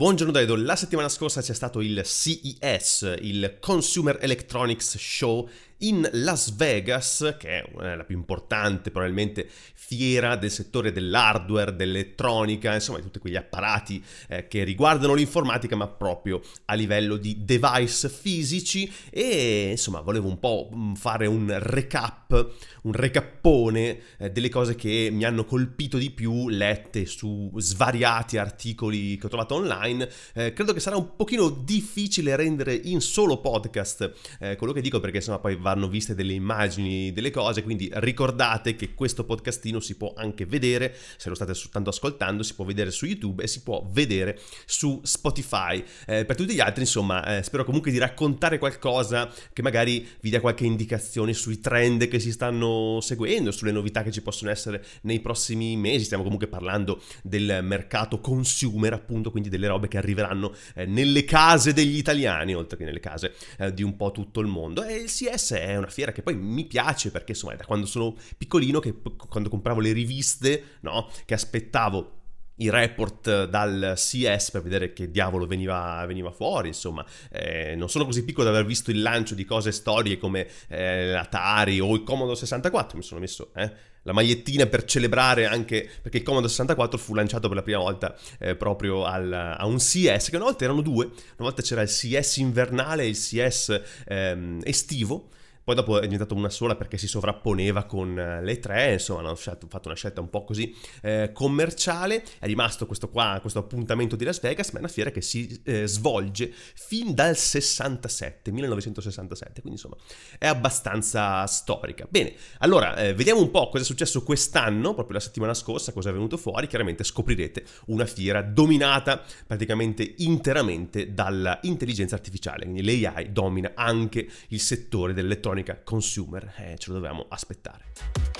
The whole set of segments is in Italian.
Buongiorno Dedo, la settimana scorsa c'è stato il CES, il Consumer Electronics Show in Las Vegas, che è la più importante probabilmente fiera del settore dell'hardware, dell'elettronica, insomma di tutti quegli apparati eh, che riguardano l'informatica, ma proprio a livello di device fisici e insomma volevo un po' mm, fare un recap, un recappone eh, delle cose che mi hanno colpito di più, lette su svariati articoli che ho trovato online. Eh, credo che sarà un pochino difficile rendere in solo podcast eh, quello che dico perché insomma poi va vanno viste delle immagini, delle cose, quindi ricordate che questo podcastino si può anche vedere, se lo state soltanto ascoltando, si può vedere su YouTube e si può vedere su Spotify. Eh, per tutti gli altri, insomma, eh, spero comunque di raccontare qualcosa che magari vi dia qualche indicazione sui trend che si stanno seguendo, sulle novità che ci possono essere nei prossimi mesi. Stiamo comunque parlando del mercato consumer, appunto, quindi delle robe che arriveranno eh, nelle case degli italiani, oltre che nelle case eh, di un po' tutto il mondo. E il CS è è una fiera che poi mi piace perché insomma è da quando sono piccolino che quando compravo le riviste, no, che aspettavo i report dal CS per vedere che diavolo veniva, veniva fuori, insomma, eh, non sono così piccolo da aver visto il lancio di cose storie come eh, l'Atari o il Commodore 64, mi sono messo, eh, la magliettina per celebrare anche perché il Commodore 64 fu lanciato per la prima volta eh, proprio al, a un CS che una volta erano due, una volta c'era il CS invernale e il CS ehm, estivo poi dopo è diventato una sola perché si sovrapponeva con eh, le tre, insomma hanno fatto una scelta un po' così eh, commerciale, è rimasto questo qua, questo appuntamento di Las Vegas, ma è una fiera che si eh, svolge fin dal 67, 1967, quindi insomma è abbastanza storica. Bene, allora eh, vediamo un po' cosa è successo quest'anno, proprio la settimana scorsa, cosa è venuto fuori, chiaramente scoprirete una fiera dominata praticamente interamente dall'intelligenza artificiale, quindi l'AI domina anche il settore dell'elettronica elettronica consumer, eh, ce lo dovevamo aspettare.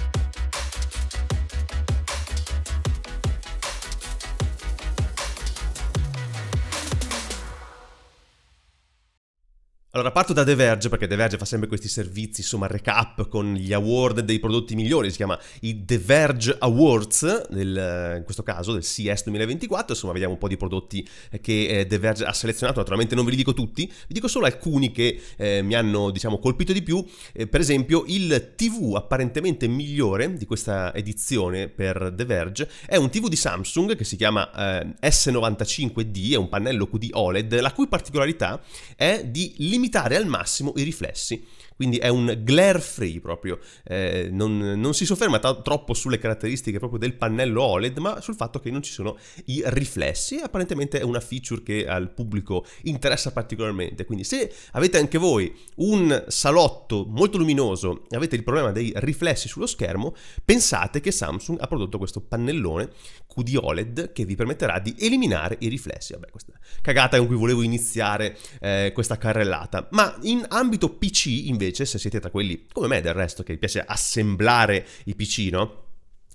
Allora, parto da The Verge, perché The Verge fa sempre questi servizi, insomma, recap con gli award dei prodotti migliori, si chiama i The Verge Awards, del, in questo caso del CS 2024, insomma, vediamo un po' di prodotti che eh, The Verge ha selezionato, naturalmente non ve li dico tutti, vi dico solo alcuni che eh, mi hanno, diciamo, colpito di più, eh, per esempio il TV apparentemente migliore di questa edizione per The Verge è un TV di Samsung che si chiama eh, S95D, è un pannello QD OLED, la cui particolarità è di limitare limitare al massimo i riflessi quindi è un glare free proprio, eh, non, non, si sofferma t- troppo sulle caratteristiche proprio del pannello OLED, ma sul fatto che non ci sono i riflessi, apparentemente è una feature che al pubblico interessa particolarmente, quindi se avete anche voi un salotto molto luminoso e avete il problema dei riflessi sullo schermo, pensate che Samsung ha prodotto questo pannellone QD OLED che vi permetterà di eliminare i riflessi. Vabbè, questa cagata con cui volevo iniziare eh, questa carrellata, ma in ambito PC invece invece, se siete tra quelli come me del resto, che piace assemblare i PC, no?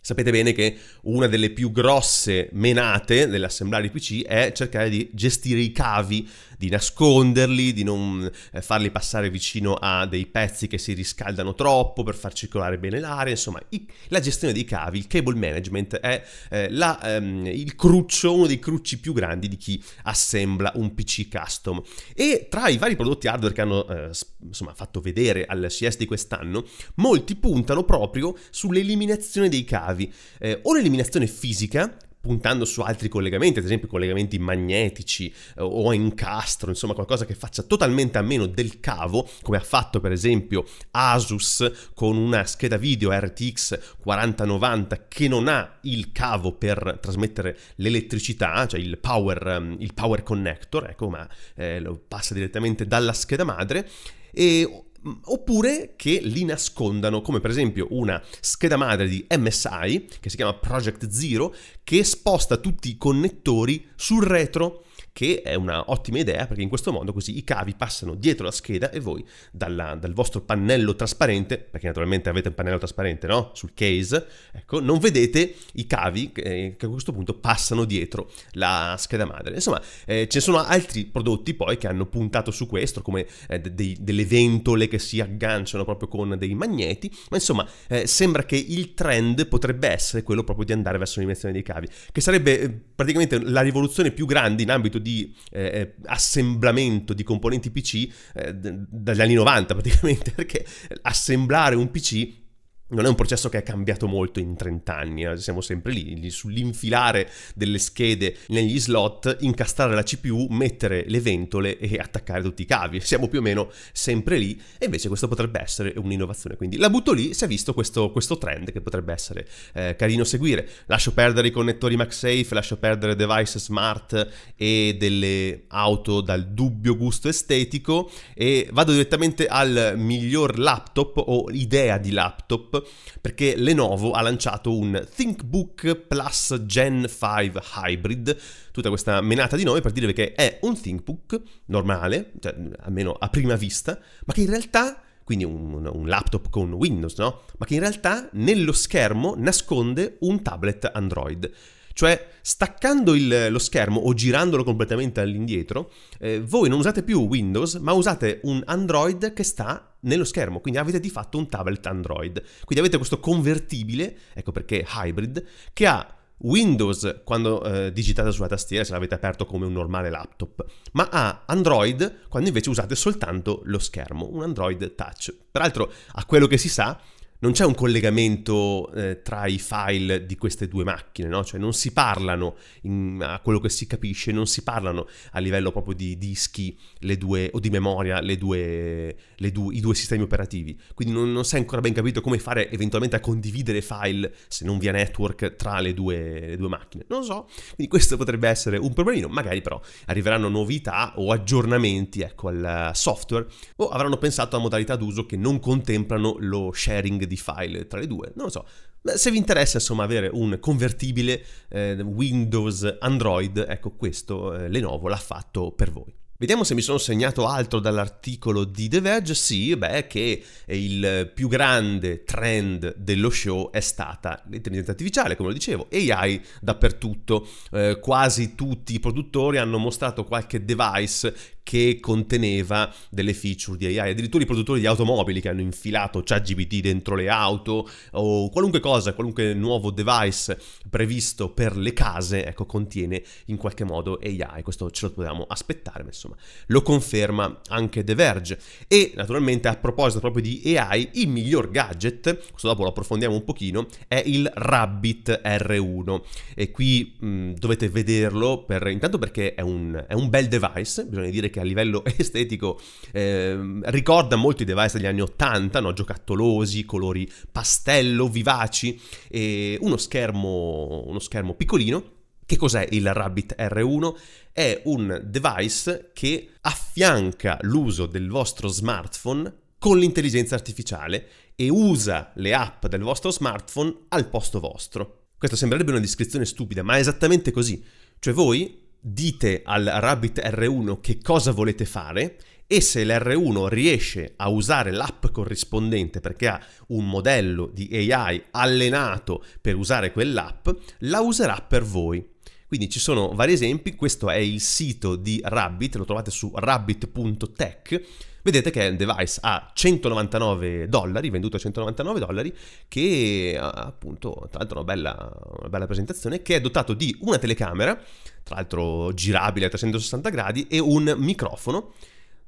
Sapete bene che una delle più grosse menate dell'assemblare PC è cercare di gestire i cavi di nasconderli, di non eh, farli passare vicino a dei pezzi che si riscaldano troppo per far circolare bene l'aria, insomma i, la gestione dei cavi, il cable management è eh, la, ehm, il cruccio, uno dei crucci più grandi di chi assembla un PC custom. E tra i vari prodotti hardware che hanno eh, insomma, fatto vedere al CS di quest'anno, molti puntano proprio sull'eliminazione dei cavi, eh, o l'eliminazione fisica, puntando su altri collegamenti, ad esempio collegamenti magnetici eh, o a incastro, insomma qualcosa che faccia totalmente a meno del cavo, come ha fatto per esempio Asus con una scheda video RTX 4090 che non ha il cavo per trasmettere l'elettricità, cioè il power, ehm, il power connector, ecco, ma eh, lo passa direttamente dalla scheda madre e Mm, oppure che li nascondano, come per esempio una scheda madre di MSI che si chiama Project Zero, che sposta tutti i connettori sul retro che è una ottima idea perché in questo modo così i cavi passano dietro la scheda e voi dalla, dal vostro pannello trasparente, perché naturalmente avete un pannello trasparente no? sul case, ecco, non vedete i cavi che, che a questo punto passano dietro la scheda madre. Insomma, eh, ce sono altri prodotti poi che hanno puntato su questo, come eh, dei, delle ventole che si agganciano proprio con dei magneti, ma insomma eh, sembra che il trend potrebbe essere quello proprio di andare verso l'invenzione dei cavi, che sarebbe eh, praticamente la rivoluzione più grande in ambito di eh, eh, assemblamento di componenti PC eh, d- dagli anni 90 praticamente, perché assemblare un PC non è un processo che è cambiato molto in 30 anni, eh. siamo sempre lì, sull'infilare delle schede negli slot, incastrare la CPU, mettere le ventole e attaccare tutti i cavi, siamo più o meno sempre lì e invece questo potrebbe essere un'innovazione, quindi la butto lì, si è visto questo, questo trend che potrebbe essere eh, carino seguire, lascio perdere i connettori MagSafe, lascio perdere device smart e delle auto dal dubbio gusto estetico e vado direttamente al miglior laptop o idea di laptop perché Lenovo ha lanciato un ThinkBook Plus Gen 5 Hybrid, tutta questa menata di nomi per dire che è un ThinkBook normale, cioè almeno a prima vista, ma che in realtà quindi un, un, laptop con Windows, no? Ma che in realtà nello schermo nasconde un tablet Android. Cioè, staccando il, lo schermo o girandolo completamente all'indietro, eh, voi non usate più Windows, ma usate un Android che sta nello schermo, quindi avete di fatto un tablet Android. Quindi avete questo convertibile, ecco perché hybrid, che ha Windows quando eh, digitate sulla tastiera se l'avete aperto come un normale laptop, ma ha Android quando invece usate soltanto lo schermo, un Android touch. Peraltro, a quello che si sa, non c'è un collegamento eh, tra i file di queste due macchine, no? cioè non si parlano, in, a quello che si capisce, non si parlano a livello proprio di dischi due, o di memoria le due, le due, i due sistemi operativi. Quindi non, non si è ancora ben capito come fare eventualmente a condividere file, se non via network, tra le due, le due macchine. Non so, quindi questo potrebbe essere un problemino, magari però arriveranno novità o aggiornamenti ecco, al software o avranno pensato a modalità d'uso che non contemplano lo sharing di file tra le due, non lo so. se vi interessa insomma avere un convertibile eh, Windows Android, ecco questo eh, Lenovo l'ha fatto per voi. Vediamo se mi sono segnato altro dall'articolo di The Verge. Sì, beh, che il più grande trend dello show è stata l'intelligenza artificiale, come lo dicevo, AI dappertutto. Eh, quasi tutti i produttori hanno mostrato qualche device che conteneva delle feature di AI. Addirittura i produttori di automobili che hanno infilato ChatGPT dentro le auto o qualunque cosa, qualunque nuovo device previsto per le case, ecco, contiene in qualche modo AI. Questo ce lo potevamo aspettare, ma insomma, lo conferma anche The Verge. E naturalmente a proposito proprio di AI, il miglior gadget, questo dopo lo approfondiamo un pochino, è il Rabbit R1. E qui mh, dovete vederlo per, intanto perché è un, è un bel device, bisogna dire che che a livello estetico eh, ricorda molto i device degli anni 80, no? giocattolosi, colori pastello, vivaci, e uno schermo, uno schermo piccolino. Che cos'è il Rabbit R1? È un device che affianca l'uso del vostro smartphone con l'intelligenza artificiale e usa le app del vostro smartphone al posto vostro. Questa sembrerebbe una descrizione stupida, ma è esattamente così. Cioè voi dite al Rabbit R1 che cosa volete fare e se l'R1 riesce a usare l'app corrispondente perché ha un modello di AI allenato per usare quell'app, la userà per voi. Quindi ci sono vari esempi, questo è il sito di Rabbit, lo trovate su rabbit.tech vedete che è un device a 199 dollari, venduto a 199 dollari, che ah, appunto, tra l'altro una bella, una bella presentazione, che è dotato di una telecamera, tra l'altro girabile a 360 gradi, e un microfono.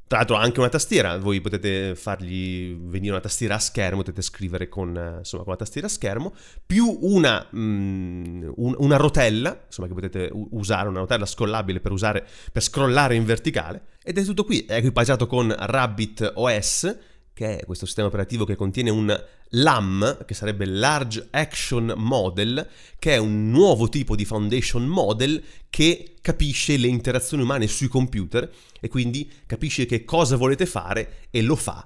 Tra l'altro anche una tastiera, voi potete fargli venire una tastiera a schermo, potete scrivere con, insomma, con la tastiera a schermo, più una, mh, mm, un, una rotella, insomma che potete usare, una rotella scrollabile per, usare, per scrollare in verticale, ed è tutto qui, è equipaggiato con Rabbit OS, che è questo sistema operativo che contiene un LAM, che sarebbe Large Action Model, che è un nuovo tipo di foundation model che capisce le interazioni umane sui computer e quindi capisce che cosa volete fare e lo fa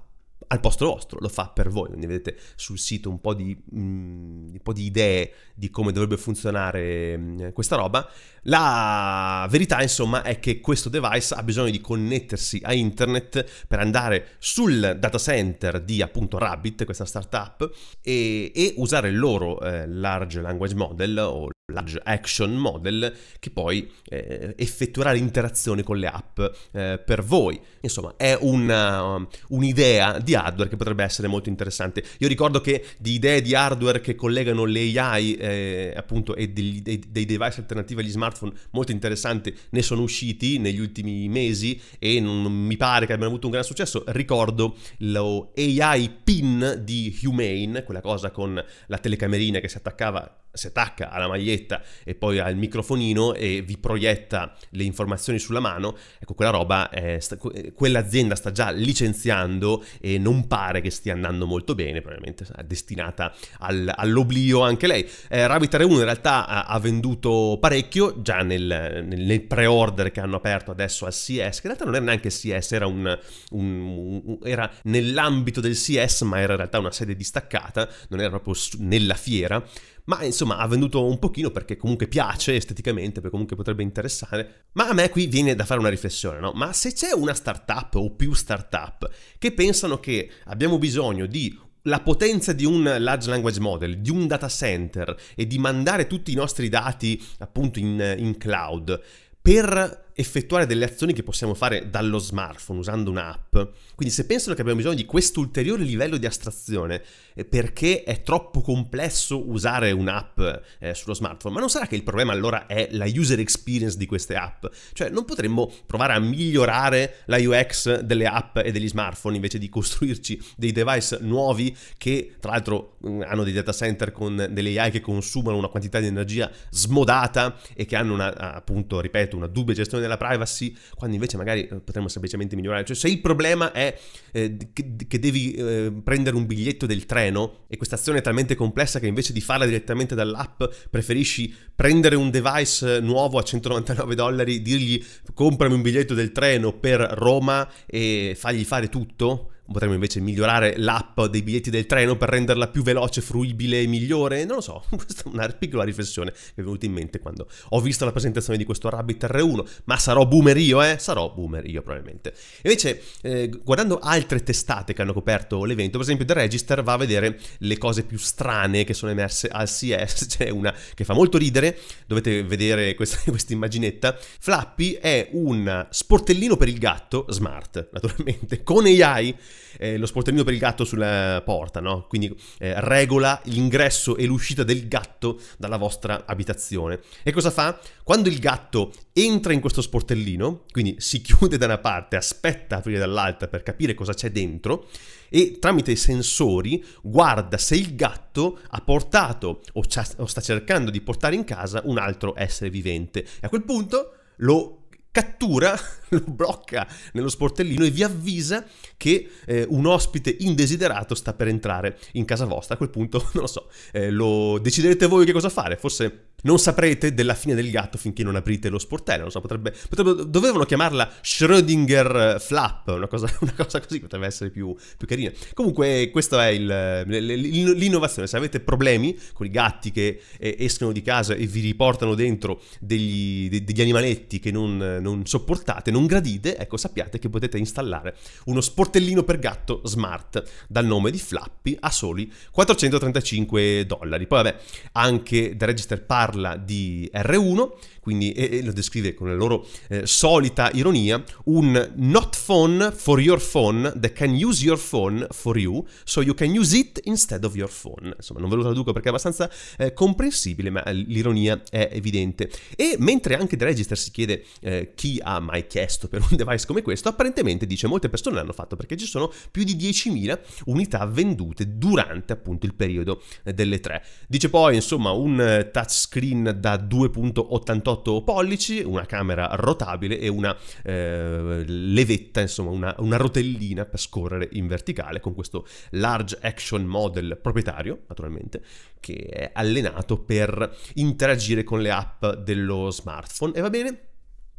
al posto vostro, lo fa per voi, quindi vedete sul sito un po' di, mm, un po di idee di come dovrebbe funzionare mm, questa roba. La verità insomma è che questo device ha bisogno di connettersi a internet per andare sul data center di appunto Rabbit, questa startup, e, e usare il loro eh, large language model o large action model che poi eh, effettuerà l'interazione con le app eh, per voi. Insomma, è una, um, un'idea di hardware che potrebbe essere molto interessante. Io ricordo che di idee di hardware che collegano le AI eh, appunto e dei, dei, dei, device alternativi agli smartphone molto interessanti ne sono usciti negli ultimi mesi e non mi pare che abbiano avuto un gran successo. Ricordo lo AI pin di Humane, quella cosa con la telecamerina che si attaccava si attacca alla maglietta e poi al microfonino e vi proietta le informazioni sulla mano, ecco quella roba, è, eh, sta, eh, quell'azienda sta già licenziando e non pare che stia andando molto bene, probabilmente è destinata al, all'oblio anche lei. Eh, Ravitare 1 in realtà ha, ha venduto parecchio, già nel, nel, nel, pre-order che hanno aperto adesso al CS, che in realtà non era neanche CS, era, un, un, un, era nell'ambito del CS, ma era in realtà una sede distaccata, non era proprio nella fiera ma insomma ha venduto un pochino perché comunque piace esteticamente, perché comunque potrebbe interessare. Ma a me qui viene da fare una riflessione, no? Ma se c'è una startup o più startup che pensano che abbiamo bisogno di la potenza di un large language model, di un data center e di mandare tutti i nostri dati appunto in, in cloud per effettuare delle azioni che possiamo fare dallo smartphone usando un'app. Quindi se pensano che abbiamo bisogno di questo ulteriore livello di astrazione eh, perché è troppo complesso usare un'app eh, sullo smartphone, ma non sarà che il problema allora è la user experience di queste app? Cioè non potremmo provare a migliorare la UX delle app e degli smartphone invece di costruirci dei device nuovi che tra l'altro mm, hanno dei data center con delle AI che consumano una quantità di energia smodata e che hanno una, appunto, ripeto, una dubbia gestione della della privacy, quando invece magari eh, potremmo semplicemente migliorare. Cioè, se il problema è eh, che, che, devi eh, prendere un biglietto del treno e questa azione è talmente complessa che invece di farla direttamente dall'app preferisci prendere un device nuovo a 199 dollari, dirgli comprami un biglietto del treno per Roma e fargli fare tutto, potremmo invece migliorare l'app dei biglietti del treno per renderla più veloce, fruibile e migliore? Non lo so, questa è una piccola riflessione che mi è venuta in mente quando ho visto la presentazione di questo Rabbit R1, ma sarò boomer io, eh? Sarò boomer io probabilmente. Invece, eh, guardando altre testate che hanno coperto l'evento, per esempio The Register va a vedere le cose più strane che sono emerse al CS, c'è una che fa molto ridere, dovete vedere questa, questa immaginetta. Flappy è un sportellino per il gatto, smart naturalmente, con AI eh, lo sportellino per il gatto sulla porta, no? Quindi eh, regola l'ingresso e l'uscita del gatto dalla vostra abitazione. E cosa fa? Quando il gatto entra in questo sportellino, quindi si chiude da una parte, aspetta a aprire dall'altra per capire cosa c'è dentro, e tramite i sensori guarda se il gatto ha portato o, o sta cercando di portare in casa un altro essere vivente. E a quel punto lo cattura, lo blocca nello sportellino e vi avvisa che eh, un ospite indesiderato sta per entrare in casa vostra. A quel punto, non lo so, eh, lo deciderete voi che cosa fare, forse non saprete della fine del gatto finché non aprite lo sportello. Non so, potrebbe, potrebbe, dovevano chiamarla Schrödinger eh, Flap, una cosa, una cosa così potrebbe essere più, più carina. Comunque, questa è il, l'innovazione. Se avete problemi con i gatti che eh, escono di casa e vi riportano dentro degli, degli animaletti che non, non sopportate, non gradite, ecco, sappiate che potete installare uno sportellino per gatto smart dal nome di Flappy a soli 435 dollari. Poi, vabbè, anche da Register Park parla di R1 quindi e, e lo descrive con la loro eh, solita ironia, un not phone for your phone that can use your phone for you, so you can use it instead of your phone. Insomma, non ve lo traduco perché è abbastanza eh, comprensibile, ma l'ironia è evidente. E mentre anche The Register si chiede eh, chi ha mai chiesto per un device come questo, apparentemente dice molte persone l'hanno fatto perché ci sono più di 10.000 unità vendute durante appunto il periodo eh, delle tre. Dice poi, insomma, un eh, touchscreen da 2.88 48 pollici, una camera rotabile e una eh, levetta, insomma una, una, rotellina per scorrere in verticale con questo large action model proprietario, naturalmente, che è allenato per interagire con le app dello smartphone e va bene.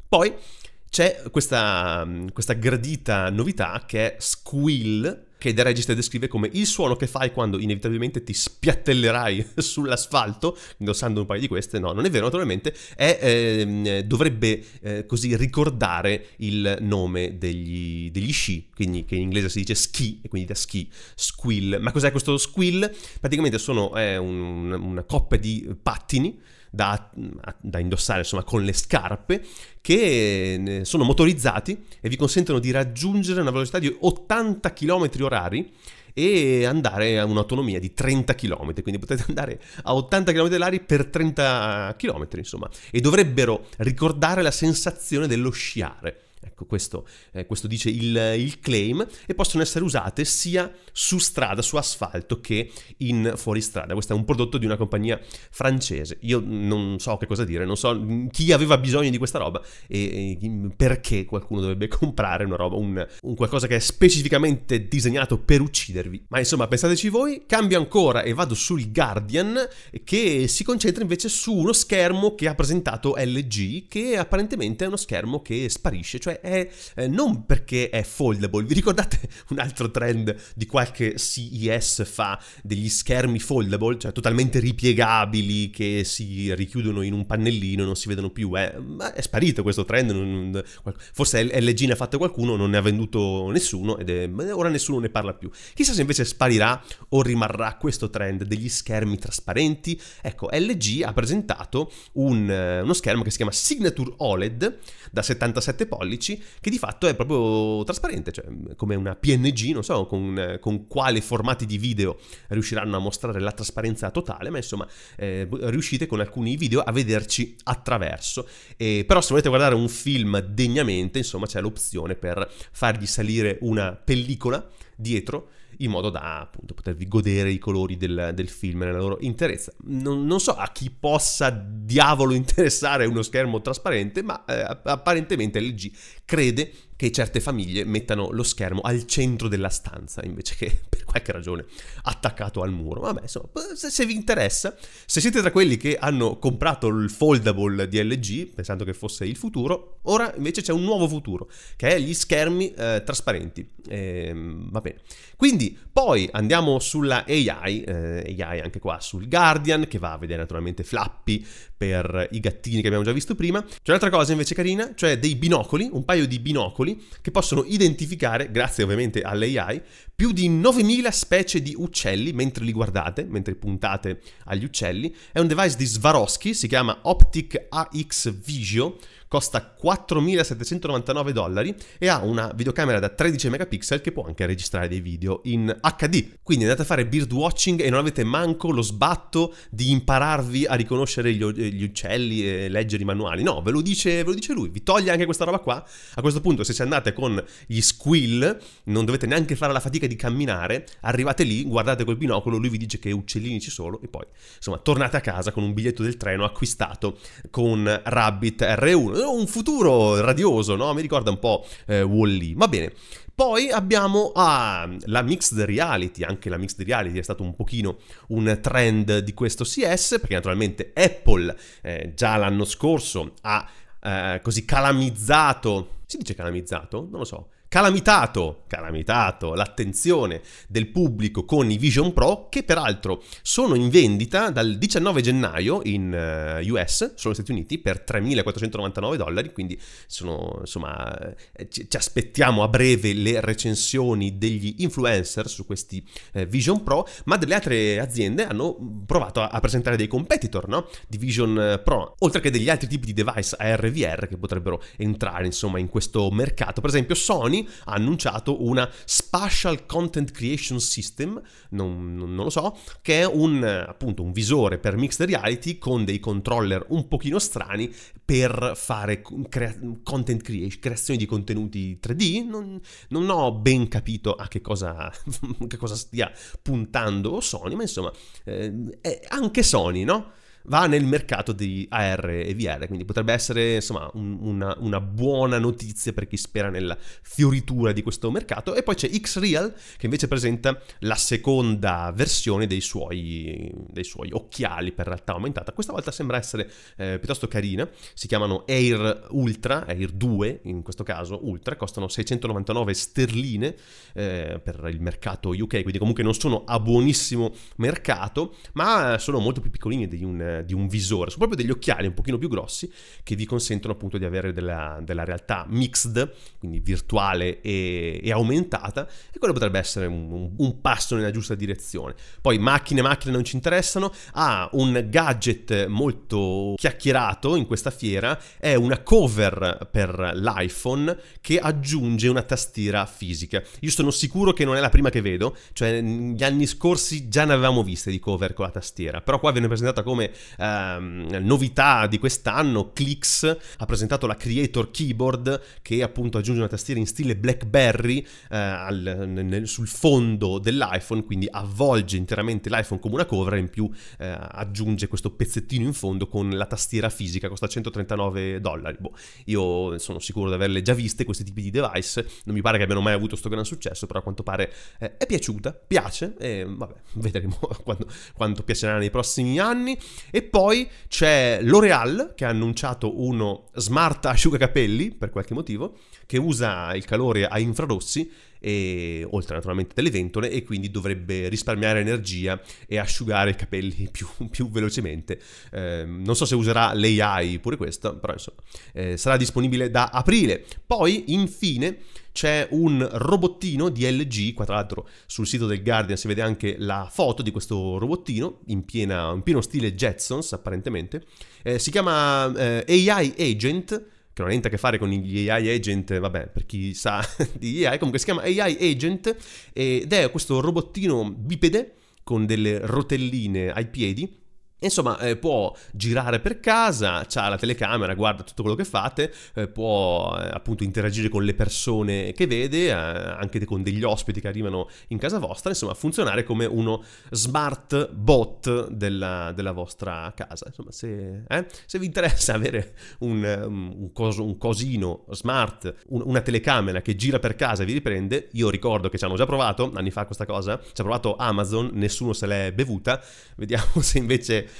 Poi c'è questa, questa gradita novità che è Squill, che The Register descrive come il suono che fai quando inevitabilmente ti spiattellerai sull'asfalto, indossando un paio di queste, no, non è vero naturalmente, è, eh, dovrebbe eh, così ricordare il nome degli, degli, sci, quindi che in inglese si dice ski, e quindi da ski, squill. Ma cos'è questo squill? Praticamente sono, è un, una coppia di pattini da, da, indossare insomma con le scarpe che eh, sono motorizzati e vi consentono di raggiungere una velocità di 80 km h e andare a un'autonomia di 30 km, quindi potete andare a 80 km all'aria per 30 km, insomma, e dovrebbero ricordare la sensazione dello sciare. Ecco, questo, eh, questo dice il, il, claim e possono essere usate sia su strada, su asfalto che in fuoristrada. Questo è un prodotto di una compagnia francese. Io non so che cosa dire, non so chi aveva bisogno di questa roba e, e perché qualcuno dovrebbe comprare una roba, un, un qualcosa che è specificamente disegnato per uccidervi. Ma insomma, pensateci voi, cambio ancora e vado sul Guardian che si concentra invece su uno schermo che ha presentato LG che apparentemente è uno schermo che sparisce, cioè è è eh, eh, non perché è foldable. Vi ricordate un altro trend di qualche CES fa degli schermi foldable, cioè totalmente ripiegabili che si richiudono in un pannellino e non si vedono più? Eh? Ma è sparito questo trend. Non, forse LG ne ha fatto qualcuno, non ne ha venduto nessuno ed è, ora nessuno ne parla più. Chissà se invece sparirà o rimarrà questo trend degli schermi trasparenti. Ecco, LG ha presentato un, eh, uno schermo che si chiama Signature OLED da 77 pollici 10, che di fatto è proprio trasparente, cioè mm, come una PNG, non so con, eh, con quale formati di video riusciranno a mostrare la trasparenza totale, ma insomma eh, riuscite con alcuni video a vederci attraverso. E, però se volete guardare un film degnamente, insomma c'è l'opzione per fargli salire una pellicola dietro in modo da appunto potervi godere i colori del, del film nella loro interezza. Non, non, so a chi possa diavolo interessare uno schermo trasparente, ma eh, apparentemente LG crede che certe famiglie mettano lo schermo al centro della stanza invece che per qualche ragione attaccato al muro. Vabbè, insomma, se, se vi interessa, se siete tra quelli che hanno comprato il foldable di LG pensando che fosse il futuro, ora invece c'è un nuovo futuro che è gli schermi eh, trasparenti. Eh, va bene. Quindi poi andiamo sulla AI, eh, AI anche qua sul Guardian che va a vedere naturalmente Flappy per i gattini che abbiamo già visto prima. C'è un'altra cosa invece carina, cioè dei binocoli, un paio paio di binocoli che possono identificare, grazie ovviamente all'AI, più di 9000 specie di uccelli mentre li guardate, mentre puntate agli uccelli. È un device di Swarovski, si chiama Optic AX Visio, costa 4.799 dollari e ha una videocamera da 13 megapixel che può anche registrare dei video in HD. Quindi andate a fare birdwatching e non avete manco lo sbatto di impararvi a riconoscere gli, eh, gli uccelli e leggere i manuali. No, ve lo, dice, ve lo, dice, lui, vi toglie anche questa roba qua. A questo punto se ci andate con gli squill non dovete neanche fare la fatica di di camminare, arrivate lì, guardate col binocolo, lui vi dice che uccellini ci sono e poi, insomma, tornate a casa con un biglietto del treno acquistato con Rabbit R1. Eh, un futuro radioso, no? Mi ricorda un po' eh, Wall-E. Va bene. Poi abbiamo ah, la mixed reality, anche la mixed reality è stato un pochino un trend di questo CS, perché naturalmente Apple eh, già l'anno scorso ha eh, così calamizzato, si dice calamizzato? Non lo so, calamitato, calamitato l'attenzione del pubblico con i Vision Pro che peraltro sono in vendita dal 19 gennaio in eh, US, solo Stati Uniti, per 3.499 dollari, quindi sono, insomma, eh, ci, ci, aspettiamo a breve le recensioni degli influencer su questi eh, Vision Pro, ma delle altre aziende hanno provato a, a presentare dei competitor no? di Vision eh, Pro, oltre che degli altri tipi di device ARVR che potrebbero entrare insomma in questo mercato, per esempio Sony ha annunciato una Spatial Content Creation System, non, non, non lo so, che è un, appunto, un visore per mixed reality con dei controller un pochino strani per fare crea- content creation, creazione di contenuti 3D. Non, non ho ben capito a che cosa, che cosa stia puntando Sony, ma insomma, eh, anche Sony, no? va nel mercato di AR e VR, quindi potrebbe essere insomma un, una, una, buona notizia per chi spera nella fioritura di questo mercato. E poi c'è Xreal che invece presenta la seconda versione dei suoi, dei suoi occhiali per realtà aumentata. Questa volta sembra essere eh, piuttosto carina, si chiamano Air Ultra, Air 2 in questo caso, Ultra, costano 699 sterline eh, per il mercato UK, quindi comunque non sono a buonissimo mercato, ma sono molto più piccolini di un eh, di un visore, sono proprio degli occhiali un pochino più grossi che vi consentono appunto di avere della, della realtà mixed, quindi virtuale e, e, aumentata, e quello potrebbe essere un, un, un passo nella giusta direzione. Poi macchine, macchine non ci interessano, ha ah, un gadget molto chiacchierato in questa fiera, è una cover per l'iPhone che aggiunge una tastiera fisica. Io sono sicuro che non è la prima che vedo, cioè gli anni scorsi già ne avevamo viste di cover con la tastiera, però qua viene presentata come ehm, novità di quest'anno, Clix ha presentato la Creator Keyboard che appunto aggiunge una tastiera in stile BlackBerry eh, al, nel, sul fondo dell'iPhone, quindi avvolge interamente l'iPhone come una cover e in più eh, aggiunge questo pezzettino in fondo con la tastiera fisica, costa 139 dollari. Boh, io sono sicuro di averle già viste questi tipi di device, non mi pare che abbiano mai avuto questo gran successo, però a quanto pare eh, è piaciuta, piace e vabbè, vedremo quando, quanto piacerà nei prossimi anni. E poi c'è L'Oreal che ha annunciato uno smart asciugacapelli, per qualche motivo, che usa il calore a infrarossi e, oltre naturalmente delle ventole e quindi dovrebbe risparmiare energia e asciugare i capelli più, più velocemente. Eh, non so se userà l'AI pure questa, però insomma eh, sarà disponibile da aprile. Poi infine c'è un robottino di LG, qua tra l'altro sul sito del Guardian si vede anche la foto di questo robottino in, piena, in pieno stile Jetsons apparentemente, eh, si chiama eh, AI Agent che non ha niente a che fare con gli AI agent, vabbè, per chi sa di AI, comunque si chiama AI agent ed è questo robottino bipede con delle rotelline ai piedi Insomma, eh, può girare per casa, ha la telecamera, guarda tutto quello che fate, eh, può eh, appunto interagire con le persone che vede, eh, anche con degli ospiti che arrivano in casa vostra, insomma, funzionare come uno smart bot della, della vostra casa. Insomma, se, eh, se, vi interessa avere un, um, un, coso, un cosino smart, un, una telecamera che gira per casa e vi riprende, io ricordo che ci hanno già provato anni fa questa cosa, ci ha provato Amazon, nessuno se l'è bevuta, vediamo se invece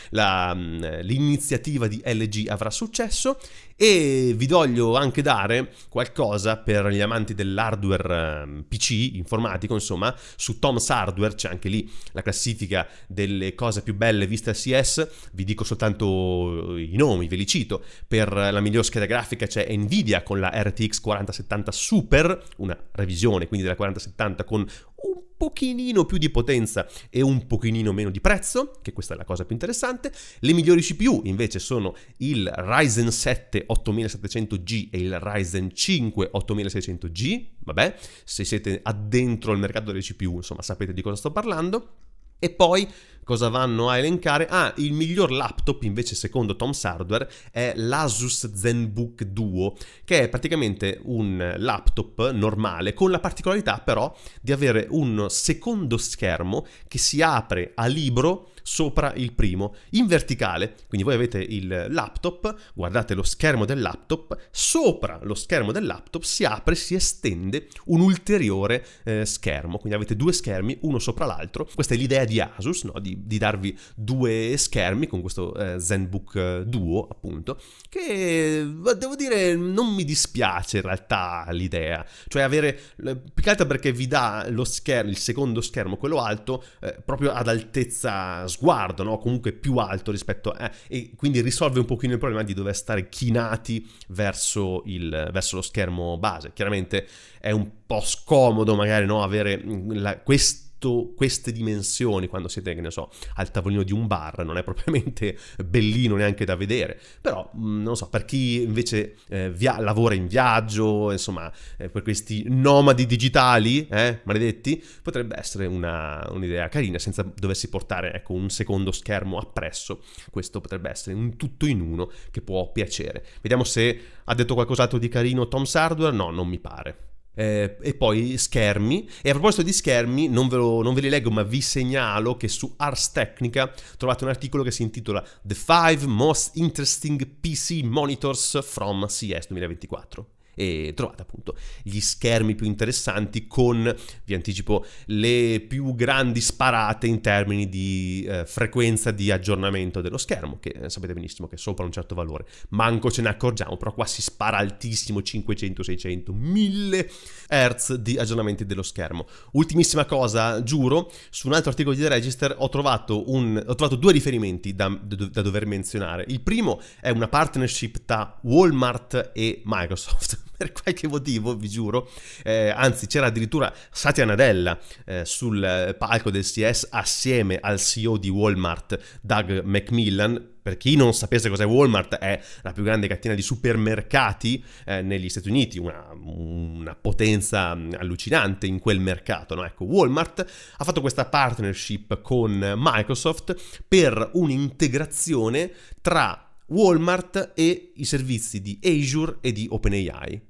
Mm, l'iniziativa di LG avrà successo e vi voglio anche dare qualcosa per gli amanti dell'hardware ehm, PC, informatico, insomma, su Tom's Hardware c'è anche lì la classifica delle cose più belle viste a CS, vi dico soltanto eh, i nomi, ve li cito, per la miglior scheda grafica c'è Nvidia con la RTX 4070 Super, una revisione quindi della 4070 con un pochino più di potenza e un pochino meno di prezzo, che questa è la cosa più interessante. Le migliori CPU invece sono il Ryzen 7 8700G e il Ryzen 5 8600G, vabbè, se siete addentro al mercato delle CPU, insomma, sapete di cosa sto parlando. E poi cosa vanno a elencare? Ah, il miglior laptop invece secondo Tom's Hardware è l'Asus ZenBook Duo, che è praticamente un laptop normale con la particolarità però di avere un secondo schermo che si apre a libro sopra il primo, in verticale, quindi voi avete il laptop, guardate lo schermo del laptop, sopra lo schermo del laptop si apre, si estende un ulteriore eh, schermo, quindi avete due schermi, uno sopra l'altro, questa è l'idea di Asus, no? di di, darvi due schermi con questo eh, ZenBook eh, Duo, appunto, che eh, devo dire non mi dispiace in realtà l'idea, cioè avere, più che altro perché vi dà lo schermo, il secondo schermo, quello alto, eh, proprio ad altezza sguardo, no? comunque più alto rispetto a... Eh, e quindi risolve un pochino il problema di dover stare chinati verso, il, verso lo schermo base. Chiaramente è un po' scomodo magari no? avere mm, la, questa questo, queste dimensioni quando siete, che ne so, al tavolino di un bar, non è propriamente bellino neanche da vedere, però mm, non so, per chi invece eh, via- lavora in viaggio, insomma, eh, per questi nomadi digitali, eh, maledetti, potrebbe essere una, un'idea carina senza doversi portare ecco, un secondo schermo appresso, questo potrebbe essere un tutto in uno che può piacere. Vediamo se ha detto qualcos'altro di carino Tom Sardware, no, non mi pare. Eh, e poi schermi. E a proposito di schermi, non ve, lo, non ve, li leggo, ma vi segnalo che su Ars Technica trovate un articolo che si intitola The 5 Most Interesting PC Monitors from CS 2024 e trovate appunto gli schermi più interessanti con, vi anticipo, le più grandi sparate in termini di eh, frequenza di aggiornamento dello schermo, che eh, sapete benissimo che è sopra un certo valore, manco ce ne accorgiamo, però qua si spara altissimo 500, 600, 1000 Hz di aggiornamenti dello schermo. Ultimissima cosa, giuro, su un altro articolo di The Register ho trovato, un, ho trovato due riferimenti da, da dover menzionare. Il primo è una partnership tra Walmart e Microsoft per qualche motivo, vi giuro, eh, anzi c'era addirittura Satya Nadella eh, sul palco del CS assieme al CEO di Walmart, Doug McMillan. per chi non sapesse cos'è Walmart, è la più grande catena di supermercati eh, negli Stati Uniti, una, una, potenza mm, allucinante in quel mercato. No? Ecco, Walmart ha fatto questa partnership con Microsoft per un'integrazione tra Walmart e i servizi di Azure e di OpenAI.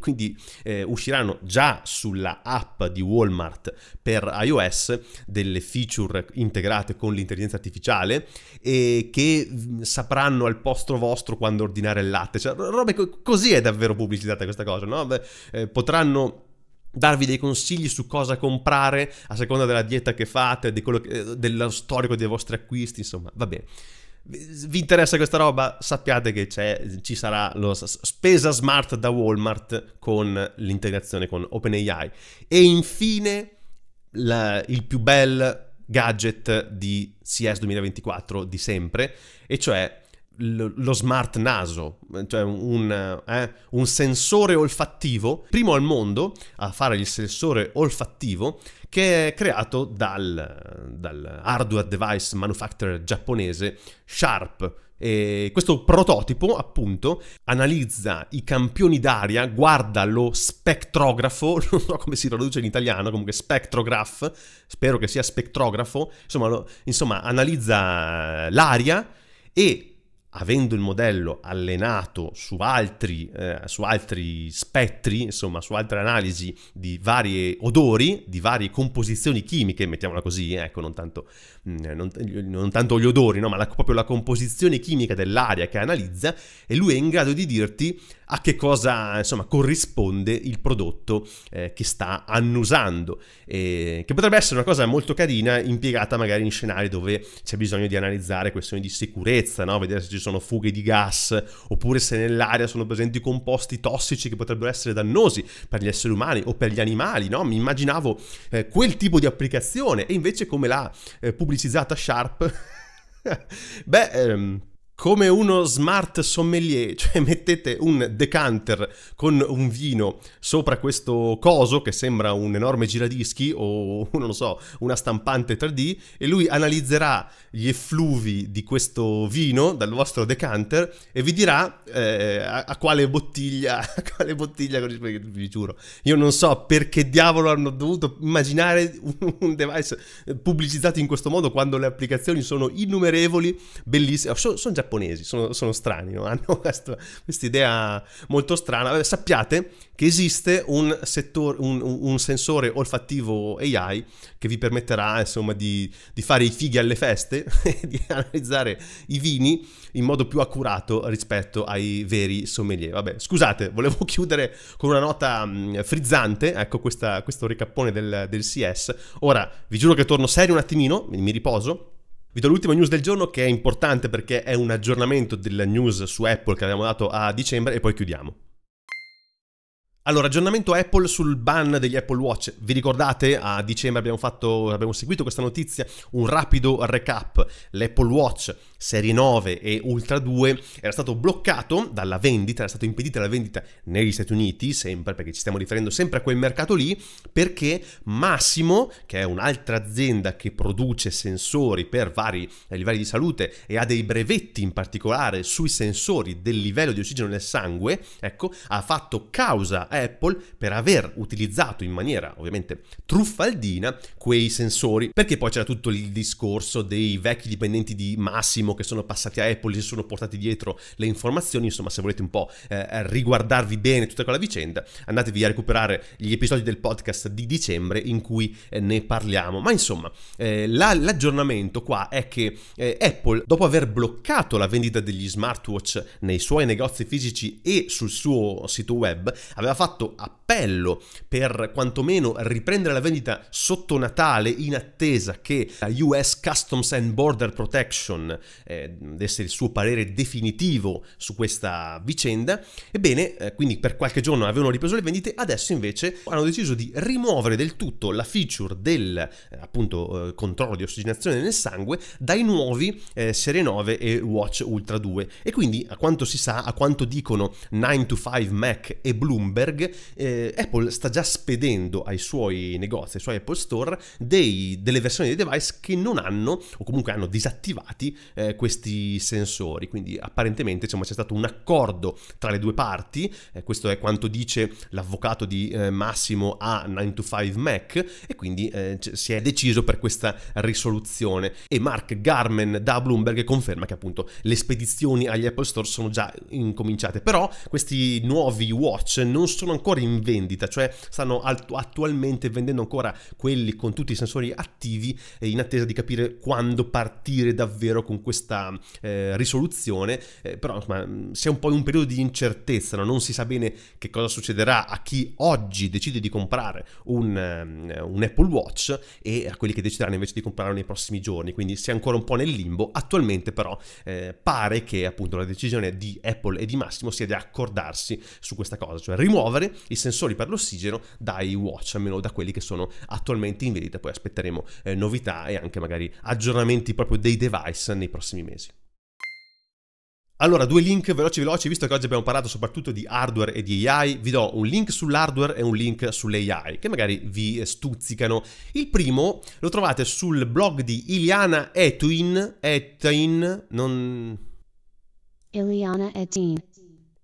Quindi eh, usciranno già sulla app di Walmart per iOS delle feature integrate con l'intelligenza artificiale e che mm, sapranno al posto vostro quando ordinare il latte. Cioè, robe co- così è davvero pubblicizzata questa cosa, no? Beh, eh, potranno darvi dei consigli su cosa comprare a seconda della dieta che fate, di quello che, eh, dello storico dei vostri acquisti, insomma, va bene vi interessa questa roba, sappiate che ci sarà la spesa smart da Walmart con l'integrazione con OpenAI. E infine la, il più bel gadget di CS 2024 di sempre, e cioè lo smart naso, cioè un, eh, un, sensore olfattivo, primo al mondo a fare il sensore olfattivo, che è creato dal, dal hardware device manufacturer giapponese Sharp. E questo prototipo, appunto, analizza i campioni d'aria, guarda lo spettrografo, non so come si traduce in italiano, comunque spectrograph, spero che sia spettrografo, insomma, insomma analizza l'aria e avendo il modello allenato su altri, eh, su altri spettri, insomma, su altre analisi di vari odori, di varie composizioni chimiche, mettiamola così, eh, ecco, non tanto, mm, non, non tanto gli odori, no, ma la, proprio la composizione chimica dell'aria che analizza, e lui è in grado di dirti a che cosa insomma, corrisponde il prodotto eh, che sta annusando, eh, che potrebbe essere una cosa molto carina impiegata magari in scenari dove c'è bisogno di analizzare questioni di sicurezza, no? vedere se ci sono fughe di gas oppure se nell'aria sono presenti composti tossici che potrebbero essere dannosi per gli esseri umani o per gli animali. No? Mi immaginavo eh, quel tipo di applicazione e invece come l'ha eh, pubblicizzata Sharp, beh... Ehm, come uno smart sommelier, cioè mettete un decanter con un vino sopra questo coso che sembra un enorme giradischi o non lo so, una stampante 3D e lui analizzerà gli effluvi di questo vino dal vostro decanter e vi dirà eh, a, a, quale bottiglia, a quale bottiglia vi giuro. Io non so perché diavolo hanno dovuto immaginare un, device pubblicizzato in questo modo quando le applicazioni sono innumerevoli, bellissime, sono, sono già giapponesi, sono, sono strani, no? hanno questa idea molto strana. Vabbè, sappiate che esiste un, settore, un, un, sensore olfattivo AI che vi permetterà insomma di, di fare i fighi alle feste e di analizzare i vini in modo più accurato rispetto ai veri sommelier. Vabbè, scusate, volevo chiudere con una nota frizzante, ecco questa, questo ricappone del, del CS. Ora, vi giuro che torno serio un attimino, mi riposo vi do l'ultima news del giorno che è importante perché è un aggiornamento della news su Apple che abbiamo dato a dicembre e poi chiudiamo. Allora, aggiornamento Apple sul ban degli Apple Watch. Vi ricordate? A dicembre abbiamo, fatto, abbiamo seguito questa notizia, un rapido recap. L'Apple Watch Serie 9 e Ultra 2 era stato bloccato dalla vendita, era stato impedita la vendita negli Stati Uniti, sempre perché ci stiamo riferendo sempre a quel mercato lì, perché Massimo, che è un'altra azienda che produce sensori per vari livelli di salute e ha dei brevetti in particolare sui sensori del livello di ossigeno nel sangue, ecco, ha fatto causa a Apple per aver utilizzato in maniera ovviamente truffaldina quei sensori, perché poi c'era tutto il discorso dei vecchi dipendenti di Massimo che sono passati a Apple si sono portati dietro le informazioni, insomma se volete un po' eh, riguardarvi bene tutta quella vicenda, andatevi a recuperare gli episodi del podcast di dicembre in cui eh, ne parliamo. Ma insomma, eh, la, l'aggiornamento qua è che eh, Apple, dopo aver bloccato la vendita degli smartwatch nei suoi negozi fisici e sul suo sito web, aveva fatto appello per quantomeno riprendere la vendita sotto Natale in attesa che la US Customs and Border Protection eh, desse il suo parere definitivo su questa vicenda. Ebbene, eh, quindi per qualche giorno avevano ripreso le vendite, adesso invece hanno deciso di rimuovere del tutto la feature del eh, appunto eh, controllo di ossigenazione nel sangue dai nuovi eh, Serie 9 e Watch Ultra 2. E quindi, a quanto si sa, a quanto dicono 9 to 5 Mac e Bloomberg, eh, Apple sta già spedendo ai suoi negozi, ai suoi Apple Store, dei, delle versioni dei device che non hanno o comunque hanno disattivati eh, questi sensori. Quindi apparentemente diciamo, c'è stato un accordo tra le due parti, eh, questo è quanto dice l'avvocato di eh, Massimo a 925 Mac e quindi eh, si è deciso per questa risoluzione. E Mark Garman da Bloomberg conferma che appunto le spedizioni agli Apple Store sono già incominciate, però questi nuovi watch non sono ancora in vendita, cioè stanno attualmente vendendo ancora quelli con tutti i sensori attivi eh, in attesa di capire quando partire davvero con questo questa eh, risoluzione, eh, però insomma, si è un po' in un periodo di incertezza, no? non si sa bene che cosa succederà a chi oggi decide di comprare un, um, un Apple Watch e a quelli che decideranno invece di comprarlo nei prossimi giorni, quindi si è ancora un po' nel limbo, attualmente però eh, pare che appunto la decisione di Apple e di Massimo sia di accordarsi su questa cosa, cioè rimuovere i sensori per l'ossigeno dai watch, almeno da quelli che sono attualmente in vendita, poi aspetteremo eh, novità e anche magari aggiornamenti proprio dei device nei prossimi prossimi mesi. Allora, due link veloci veloci, visto che oggi abbiamo parlato soprattutto di hardware e di AI, vi do un link sull'hardware e un link sull'AI, che magari vi stuzzicano. Il primo lo trovate sul blog di Iliana Etuin, Etain, non... Iliana Etin.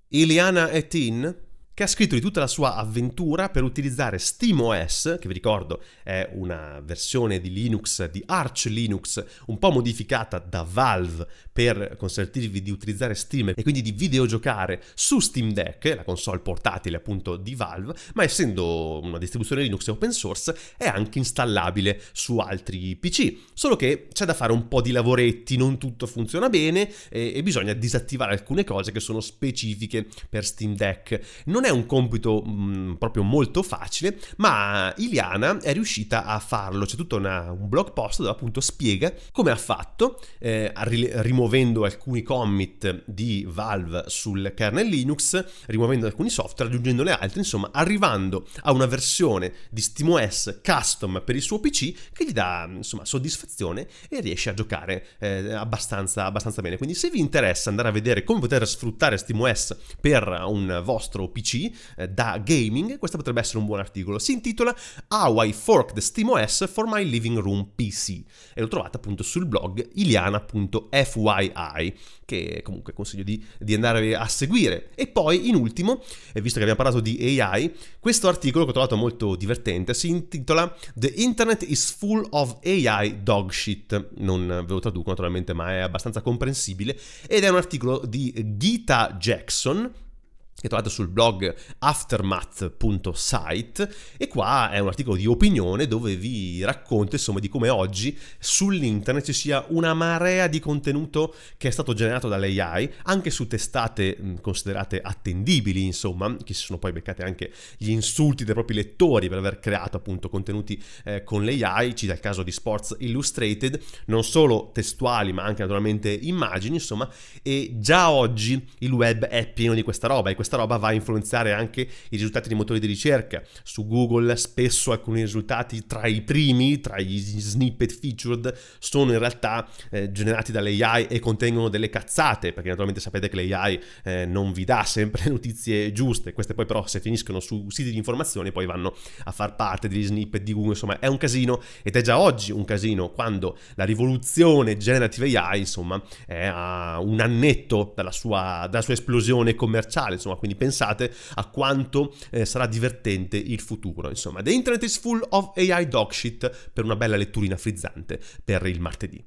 Iliana Etin? che ha scritto di tutta la sua avventura per utilizzare SteamOS, che vi ricordo è una versione di Linux, di Arch Linux, un po' modificata da Valve per consentirvi di utilizzare Steam e quindi di videogiocare su Steam Deck, la console portatile appunto di Valve, ma essendo una distribuzione Linux open source è anche installabile su altri PC. Solo che c'è da fare un po' di lavoretti, non tutto funziona bene e, e bisogna disattivare alcune cose che sono specifiche per Steam Deck. Non non è un compito mh, mm, proprio molto facile, ma Iliana è riuscita a farlo. C'è tutto una, un blog post dove appunto spiega come ha fatto, eh, rimuovendo alcuni commit di Valve sul kernel Linux, rimuovendo alcuni software, aggiungendone altri, insomma, arrivando a una versione di SteamOS custom per il suo PC che gli dà insomma soddisfazione e riesce a giocare eh, abbastanza, abbastanza bene. Quindi se vi interessa andare a vedere come poter sfruttare SteamOS per un vostro PC, eh, da gaming, questo potrebbe essere un buon articolo. Si intitola How I Forked SteamOS for My Living Room PC e lo trovate appunto sul blog iliana.fyi che comunque consiglio di, di, andare a seguire. E poi in ultimo, eh, visto che abbiamo parlato di AI, questo articolo che ho trovato molto divertente si intitola The Internet is full of AI dog shit. Non ve lo traduco naturalmente ma è abbastanza comprensibile ed è un articolo di Gita Jackson che trovate sul blog aftermath.site e qua è un articolo di opinione dove vi racconto insomma di come oggi sull'internet ci sia una marea di contenuto che è stato generato dall'AI anche su testate considerate attendibili insomma che si sono poi beccate anche gli insulti dei propri lettori per aver creato appunto contenuti eh, con l'AI ci dà il caso di Sports Illustrated non solo testuali ma anche naturalmente immagini insomma e già oggi il web è pieno di questa roba e questa roba va a influenzare anche i risultati dei motori di ricerca. Su Google spesso alcuni risultati tra i primi, tra gli snippet featured, sono in realtà eh, generati AI e contengono delle cazzate, perché naturalmente sapete che l'AI eh, non vi dà sempre notizie giuste, queste poi però se finiscono su siti di informazioni poi vanno a far parte degli snippet di Google, insomma è un casino ed è già oggi un casino quando la rivoluzione generative AI insomma è a un annetto dalla sua, dalla sua esplosione commerciale, insomma insomma, quindi pensate a quanto eh, sarà divertente il futuro, insomma. The internet is full of AI dogshit per una bella letturina frizzante per il martedì.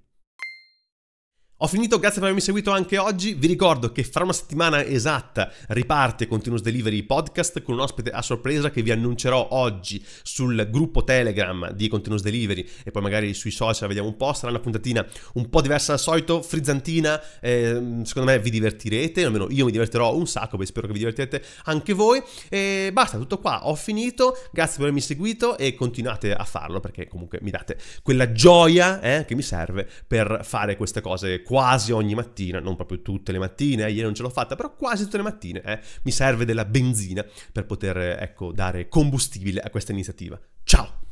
Ho finito, grazie per avermi seguito anche oggi. Vi ricordo che fra una settimana esatta riparte Continuous Delivery Podcast con un ospite a sorpresa che vi annuncerò oggi sul gruppo Telegram di Continuous Delivery e poi magari sui social, vediamo un po'. Sarà una puntatina un po' diversa dal solito, frizzantina. Eh, secondo me vi divertirete, almeno io mi divertirò un sacco, beh, spero che vi divertirete anche voi. E basta, tutto qua. Ho finito, grazie per avermi seguito e continuate a farlo perché comunque mi date quella gioia eh, che mi serve per fare queste cose quasi ogni mattina, non proprio tutte le mattine, eh, ieri non ce l'ho fatta, però quasi tutte le mattine eh, mi serve della benzina per poter eh, ecco, dare combustibile a questa iniziativa. Ciao!